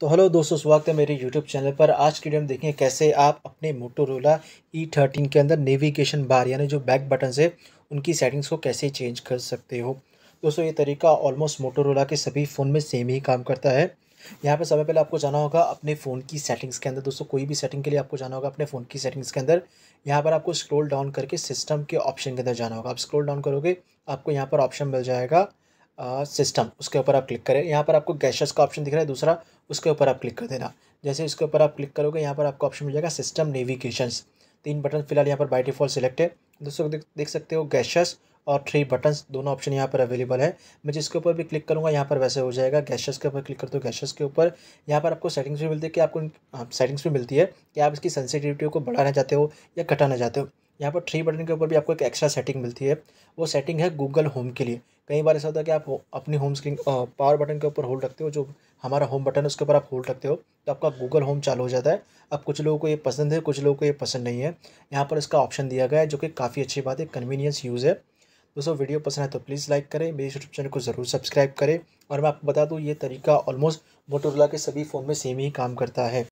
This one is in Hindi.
तो हेलो दोस्तों स्वागत है मेरे यूट्यूब चैनल पर आज की वीडियो में देखेंगे कैसे आप अपने मोटोरोला ई थर्टीन के अंदर नेविगेशन बार यानी जो बैक बटन है उनकी सेटिंग्स को कैसे चेंज कर सकते हो दोस्तों ये तरीका ऑलमोस्ट मोटोरोला के सभी फ़ोन में सेम ही काम करता है यहाँ पर समय पहले आपको जाना होगा अपने फ़ोन की सेटिंग्स के अंदर दोस्तों कोई भी सेटिंग के लिए आपको जाना होगा अपने फ़ोन की सेटिंग्स के अंदर यहाँ पर आपको स्क्रोल डाउन करके सिस्टम के ऑप्शन के अंदर जाना होगा आप स्क्रोल डाउन करोगे आपको यहाँ पर ऑप्शन मिल जाएगा सिस्टम उसके ऊपर आप क्लिक करें यहाँ पर आपको गैशेस का ऑप्शन दिख रहा है दूसरा उसके ऊपर आप क्लिक कर देना जैसे इसके ऊपर आप क्लिक करोगे यहाँ पर आपको ऑप्शन मिल जाएगा सिस्टम नेविगेशंस तीन बटन फिलहाल यहाँ पर बाई डिफॉल्ट सिलेक्ट है दोस्तों देख, देख सकते हो गैशेस और थ्री बटन्स दोनों ऑप्शन यहाँ पर अवेलेबल है मैं जिसके ऊपर भी क्लिक करूँगा यहाँ पर वैसे हो जाएगा गैशेस के ऊपर क्लिक करते हो गैशेस के ऊपर यहाँ पर आपको सेटिंग्स भी मिलती है कि आपको सेटिंग्स हाँ, भी मिलती है कि आप इसकी सेंसिटिविटी को बढ़ाना चाहते हो या घटाना चाहते हो यहाँ पर थ्री बटन के ऊपर भी आपको एक एक्स्ट्रा सेटिंग मिलती है वो सेटिंग है गूगल होम के लिए कई बार ऐसा होता है कि आप अपनी होम स्क्रीन पावर बटन के ऊपर होल्ड रखते हो जो हमारा होम बटन है उसके ऊपर आप होल्ड रखते हो तो आपका गूगल होम चालू हो जाता है अब कुछ लोगों को ये पसंद है कुछ लोगों को ये पसंद नहीं है यहाँ पर इसका ऑप्शन दिया गया है जो कि काफ़ी अच्छी बात है कन्वीनियंस यूज़ है दोस्तों वीडियो पसंद है तो प्लीज़ लाइक करें मेरे यूट्यूब चैनल को ज़रूर सब्सक्राइब करें और मैं आपको बता दूँ ये तरीका ऑलमोस्ट मोटोरोला के सभी फ़ोन में सेम ही काम करता है